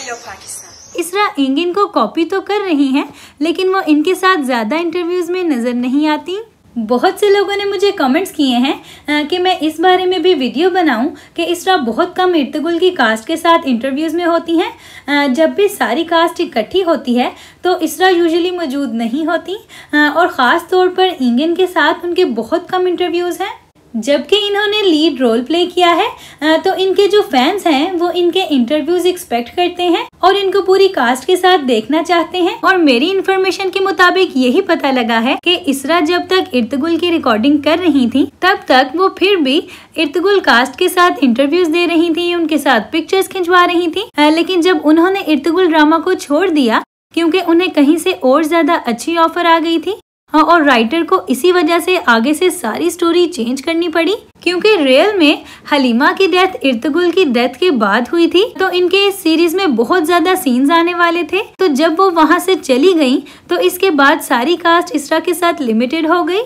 Hello Pakistan इसरा इंगिन को copy तो कर रही हैं लेकिन वो इनके साथ ज़्यादा इंटरव्यूज़ में नज़र नहीं आती बहुत से लोगों ने मुझे कमेंट्स किए हैं कि मैं इस बारे में भी वीडियो बनाऊं कि इसरा बहुत कम इर्तगुल की कास्ट के साथ इंटरव्यूज़ में होती हैं जब भी सारी कास्ट इकट्ठी होती है तो इसरा यूजुअली मौजूद नहीं होती और ख़ास तौर पर इंगन के साथ उनके बहुत कम इंटरव्यूज़ हैं जबकि इन्होंने लीड रोल प्ले किया है तो इनके जो फैंस हैं वो इनके इंटरव्यूज एक्सपेक्ट करते हैं और इनको पूरी कास्ट के साथ देखना चाहते हैं और मेरी इन्फॉर्मेशन के मुताबिक यही पता लगा है कि इसरा जब तक इर्तगुल की रिकॉर्डिंग कर रही थी तब तक वो फिर भी इर्तगुल कास्ट के साथ इंटरव्यूज दे रही थी उनके साथ पिक्चर्स खिंचवा रही थी लेकिन जब उन्होंने इर्तगुल ड्रामा को छोड़ दिया क्योंकि उन्हें कहीं से और ज्यादा अच्छी ऑफर आ गई थी हाँ और राइटर को इसी वजह से आगे से सारी स्टोरी चेंज करनी पड़ी क्योंकि रियल में हलीमा की डेथ इर्तगुल की डेथ के बाद हुई थी तो इनके इस सीरीज में बहुत ज्यादा सीन्स आने वाले थे तो जब वो वहाँ से चली गई तो इसके बाद सारी कास्ट इसरा के साथ लिमिटेड हो गई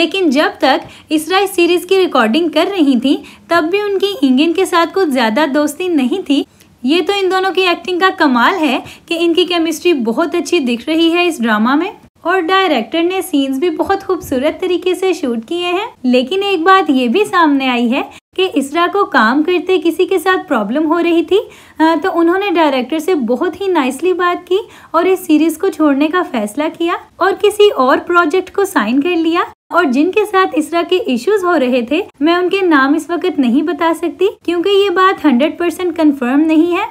लेकिन जब तक इसरा इस सीरीज की रिकॉर्डिंग कर रही थी तब भी उनकी इंगिन के साथ कुछ ज्यादा दोस्ती नहीं थी ये तो इन दोनों की एक्टिंग का कमाल है कि इनकी केमिस्ट्री बहुत अच्छी दिख रही है इस ड्रामा में और डायरेक्टर ने सीन्स भी बहुत खूबसूरत तरीके से शूट किए हैं लेकिन एक बात ये भी सामने आई है कि इसरा को काम करते किसी के साथ प्रॉब्लम हो रही थी तो उन्होंने डायरेक्टर से बहुत ही नाइसली बात की और इस सीरीज को छोड़ने का फैसला किया और किसी और प्रोजेक्ट को साइन कर लिया और जिनके साथ इसरा के इश्यूज हो रहे थे मैं उनके नाम इस वक्त नहीं बता सकती क्योंकि ये बात 100% कंफर्म नहीं है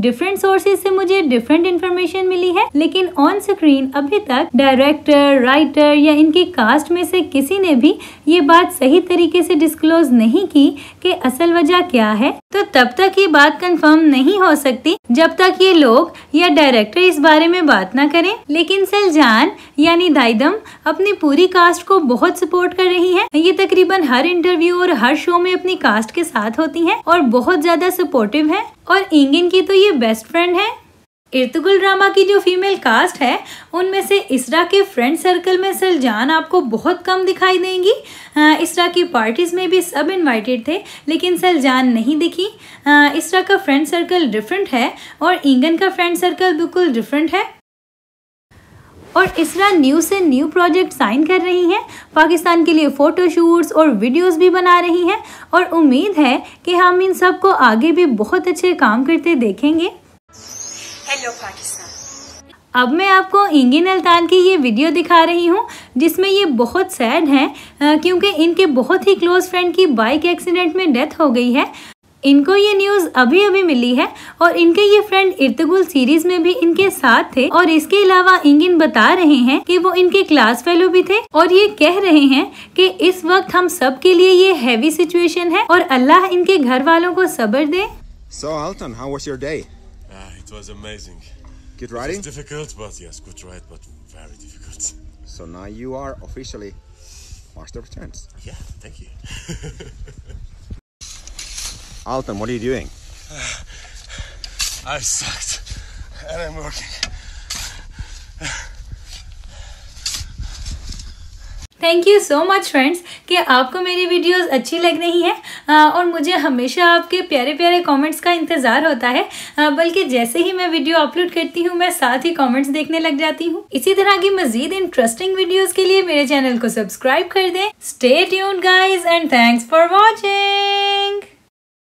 डिफरेंट सोर्सेज से मुझे डिफरेंट इन्फॉर्मेशन मिली है लेकिन ऑन स्क्रीन अभी तक डायरेक्टर राइटर या इनकी कास्ट में से किसी ने भी ये बात सही तरीके से डिस्क्लोज नहीं की कि असल वजह क्या है तो तब तक ये बात कंफर्म नहीं हो सकती जब तक ये लोग या डायरेक्टर इस बारे में बात ना करें लेकिन सलजान यानी दाइदम अपनी पूरी कास्ट को बहुत सपोर्ट कर रही है ये तकरीबन हर इंटरव्यू और हर शो में अपनी कास्ट के साथ होती है और बहुत ज्यादा सपोर्टिव है और इंगिन की तो ये बेस्ट फ्रेंड है इर्तुगुल ड्रामा की जो फीमेल कास्ट है उनमें से इसरा के फ्रेंड सर्कल में सलजान आपको बहुत कम दिखाई देंगी इसरा की पार्टीज़ में भी सब इनवाइटेड थे लेकिन सलजान नहीं दिखी इसरा का फ्रेंड सर्कल डिफरेंट है और इंगन का फ्रेंड सर्कल बिल्कुल डिफरेंट है और इसरा न्यू से न्यू प्रोजेक्ट साइन कर रही हैं पाकिस्तान के लिए फ़ोटोशूट्स और वीडियोस भी बना रही हैं और उम्मीद है कि हम इन सब को आगे भी बहुत अच्छे काम करते देखेंगे हेलो पाकिस्तान अब मैं आपको इंगिन अल्तान की ये वीडियो दिखा रही हूँ जिसमें ये बहुत सैड हैं क्योंकि इनके बहुत ही क्लोज़ फ्रेंड की बाइक एक्सीडेंट में डेथ हो गई है इनको ये न्यूज अभी अभी मिली है और इनके ये फ्रेंड इर्तगुल सीरीज में भी इनके साथ थे और इसके अलावा इंगिन बता रहे हैं कि वो इनके क्लास फेलो भी थे और ये कह रहे हैं कि इस वक्त हम सब के लिए ये हैवी सिचुएशन है और अल्लाह इनके घर वालों को सब्र दे So Alton, how was your day? Uh, it was amazing. Good writing? It was difficult, but yes, good write, but very difficult. So now you are officially master of chance. Yeah, thank you. Alton, what are you doing? I sucked, and I'm working. Thank you so much friends कि आपको मेरी videos अच्छी लग रही हैं और मुझे हमेशा आपके प्यारे प्यारे कमेंट्स का इंतज़ार होता है बल्कि जैसे ही मैं वीडियो अपलोड करती हूँ मैं साथ ही कमेंट्स देखने लग जाती हूँ इसी तरह की मजीद इंटरेस्टिंग वीडियोस के लिए मेरे चैनल को सब्सक्राइब कर दें stay tuned guys and thanks for watching